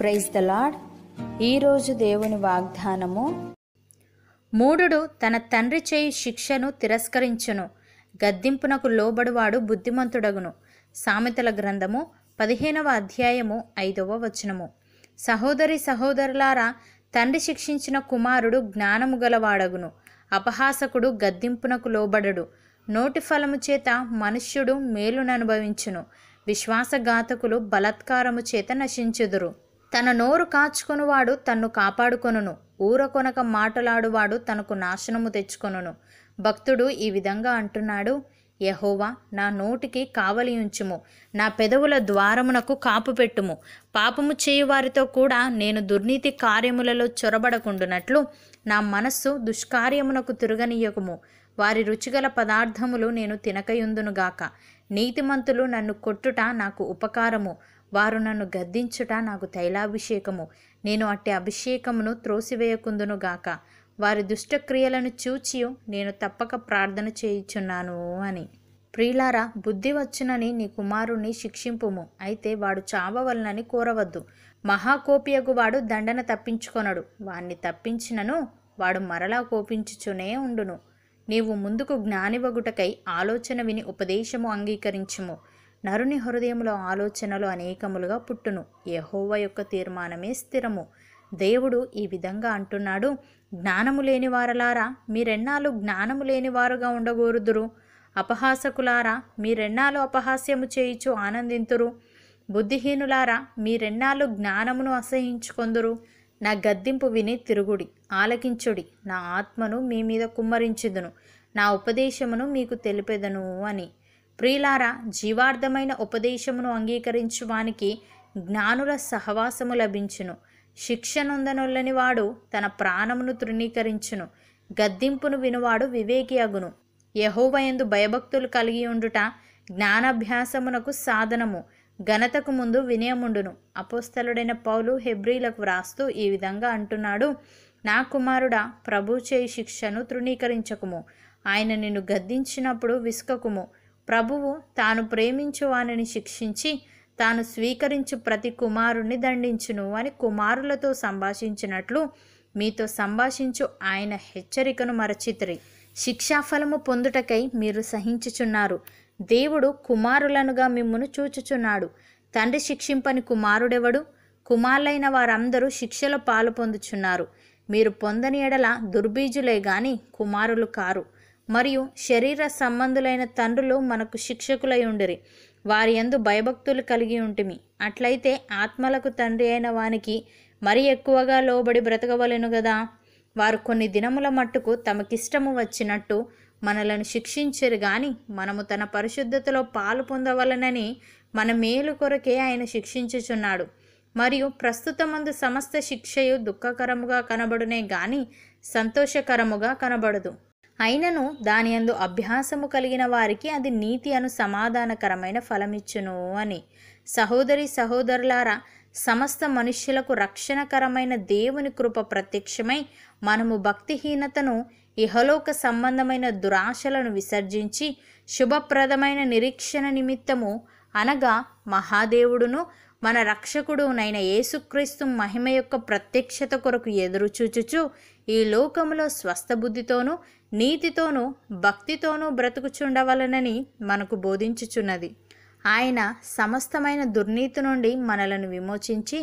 praise the lord ఈరోజు దేవుని వాగ్దానము మూఢుడు తన తండ్రి చేయి శిక్షను తిరస్కరించును గద్దింపునకు లోబడువాడు బుద్ధిమంతుడగును సామెతల గ్రంథము పదిహేనవ అధ్యాయము ఐదవ వచనము సహోదరి సహోదరులారా తండ్రి శిక్షించిన కుమారుడు జ్ఞానము గలవాడగును అపహాసకుడు గద్దింపునకు లోబడడు నోటి ఫలము చేత మనుష్యుడు మేలుననుభవించును విశ్వాసఘాతకులు బలత్కారము చేత నశించుదురు తన నోరు కాచుకొనువాడు తన్ను కాపాడుకొనును ఊరకొనక మాటలాడువాడు తనకు నాశనము తెచ్చుకొనును భక్తుడు ఈ విధంగా అంటున్నాడు యహోవా నా నోటికి కావలి ఉంచుము నా పెదవుల ద్వారమునకు కాపు పెట్టుము పాపము చేయువారితో కూడా నేను దుర్నీతి కార్యములలో చొరబడకుండునట్లు నా మనస్సు దుష్కార్యమునకు తిరగనీయకుము వారి రుచిగల పదార్థములు నేను తినకయుందునుగాక నీతిమంతులు నన్ను కొట్టుట నాకు ఉపకారము వారు నన్ను గద్దించుట నాకు తైలాభిషేకము నేను అట్టి అభిషేకమును త్రోసివేయకుందునుగాక వారి దుష్టక్రియలను చూచి నేను తప్పక ప్రార్థన చేయుచున్నాను అని ప్రియులారా బుద్ధి వచ్చునని నీ కుమారుణ్ణి శిక్షింపుము అయితే వాడు చావవలనని కోరవద్దు మహాకోపియకు వాడు దండన తప్పించుకొనడు వాణ్ణి తప్పించినను వాడు మరలా కోపించుచునే ఉండును నీవు ముందుకు జ్ఞానివగుటకై ఆలోచన విని ఉపదేశము అంగీకరించుము నరుని హృదయంలో ఆలోచనలు అనేకములుగా పుట్టును యహోవ యొక్క తీర్మానమే స్థిరము దేవుడు ఈ విధంగా అంటున్నాడు జ్ఞానము లేని వారలారా మీరెన్నాళ్ళు జ్ఞానము లేని వారుగా ఉండగోరుదురు అపహాసకులారా మీరెన్నాళ్ళు అపహాస్యము చేయిచు ఆనందింతురు బుద్ధిహీనులారా మీరెన్నాళ్ళు జ్ఞానమును అసహించుకొందురు నా గద్దింపు విని తిరుగుడి ఆలకించుడి నా ఆత్మను మీ మీద కుమ్మరించుదును నా ఉపదేశమును మీకు తెలిపెదను అని ప్రియులారా జీవార్థమైన ఉపదేశమును అంగీకరించు వానికి జ్ఞానుల సహవాసము లభించును శిక్షనుందనొల్లని వాడు తన ప్రాణమును తృణీకరించును గద్దింపును వినువాడు వివేకి అగును యహోవయందు భయభక్తులు కలిగి ఉండుట జ్ఞానాభ్యాసమునకు సాధనము ఘనతకు ముందు వినయముండును అపోస్తలుడైన పౌలు హెబ్రిలకు వ్రాస్తూ ఈ విధంగా అంటున్నాడు నా కుమారుడా ప్రభు చేయి శిక్షను తృణీకరించకుము ఆయన నిన్ను గద్దించినప్పుడు విసుకకుము ప్రభువు తాను ప్రేమించువానని శిక్షించి తాను స్వీకరించు ప్రతి కుమారుణ్ణి దండించును అని కుమారులతో సంభాషించినట్లు మీతో సంభాషించు ఆయన హెచ్చరికను మరచితిరి శిక్షాఫలము పొందుటకై మీరు సహించుచున్నారు దేవుడు కుమారులనుగా మిమ్మును చూచుచున్నాడు తండ్రి శిక్షింపని కుమారుడెవడు కుమారులైన వారందరూ శిక్షలో పాలు పొందుచున్నారు మీరు పొందని ఎడల దుర్బీజులే గాని కుమారులు కారు మరియు శరీర సంబంధులైన తండ్రులు మనకు శిక్షకులై ఉండిరి వారి యందు భయభక్తులు కలిగి ఉంటిమి అట్లయితే ఆత్మలకు తండ్రి అయిన వానికి మరి ఎక్కువగా లోబడి బ్రతకవలెను కదా వారు కొన్ని దినముల మట్టుకు తమకిష్టము వచ్చినట్టు మనలను శిక్షించరు గాని మనము తన పరిశుద్ధతలో పాలు పొందవలనని మన మేలు కొరకే ఆయన శిక్షించుచున్నాడు మరియు ప్రస్తుతమందు సమస్త శిక్షయు దుఃఖకరముగా కనబడునే గాని సంతోషకరముగా కనబడదు అయినను దాని అందు అభ్యాసము కలిగిన వారికి అది నీతి అను సమాధానకరమైన ఫలమిచ్చును అని సహోదరి సహోదరులారా సమస్త మనుష్యులకు రక్షణకరమైన దేవుని కృప ప్రత్యక్షమై మనము భక్తిహీనతను ఇహలోక సంబంధమైన దురాశలను విసర్జించి శుభప్రదమైన నిరీక్షణ నిమిత్తము అనగా మహాదేవుడును మన రక్షకుడునైన యేసుక్రీస్తు మహిమ యొక్క ప్రత్యక్షత కొరకు ఎదురుచూచుచు ఈ లోకములో స్వస్థబుద్ధితోనూ నీతితోనూ భక్తితోనూ బ్రతుకుచుండవలనని మనకు బోధించుచున్నది ఆయన సమస్తమైన దుర్నీతి నుండి మనలను విమోచించి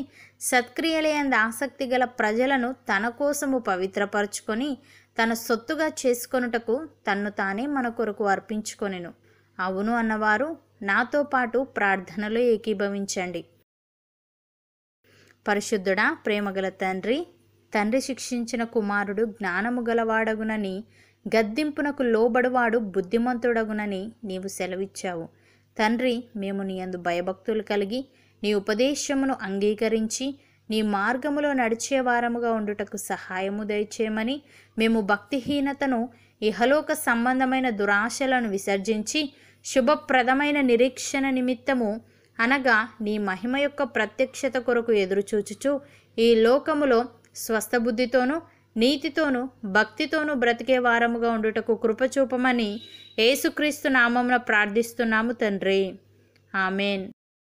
సత్క్రియలయందు ఆసక్తి గల ప్రజలను తన కోసము పవిత్రపరచుకొని తన సొత్తుగా చేసుకొనుటకు తన్ను తానే మన కొరకు అర్పించుకొనెను అవును అన్నవారు నాతో పాటు ప్రార్థనలో ఏకీభవించండి పరిశుద్ధుడా ప్రేమగల తండ్రి తండ్రి శిక్షించిన కుమారుడు జ్ఞానము గలవాడగునని గద్దింపునకు లోబడువాడు బుద్ధిమంతుడగునని నీవు సెలవిచ్చావు తండ్రి మేము నీ అందు భయభక్తులు కలిగి నీ ఉపదేశమును అంగీకరించి నీ మార్గములో నడిచే వారముగా ఉండుటకు సహాయము దయచేయమని మేము భక్తిహీనతను ఇహలోక సంబంధమైన దురాశలను విసర్జించి శుభప్రదమైన నిరీక్షణ నిమిత్తము అనగా నీ మహిమ యొక్క ప్రత్యక్షత కొరకు ఎదురుచూచుచు ఈ లోకములో స్వస్థబుద్ధితోనూ నీతితోనూ భక్తితోనూ బ్రతికే వారముగా ఉండుటకు కృపచూపమని ఏసుక్రీస్తు నామమున ప్రార్థిస్తున్నాము తండ్రి ఆమెన్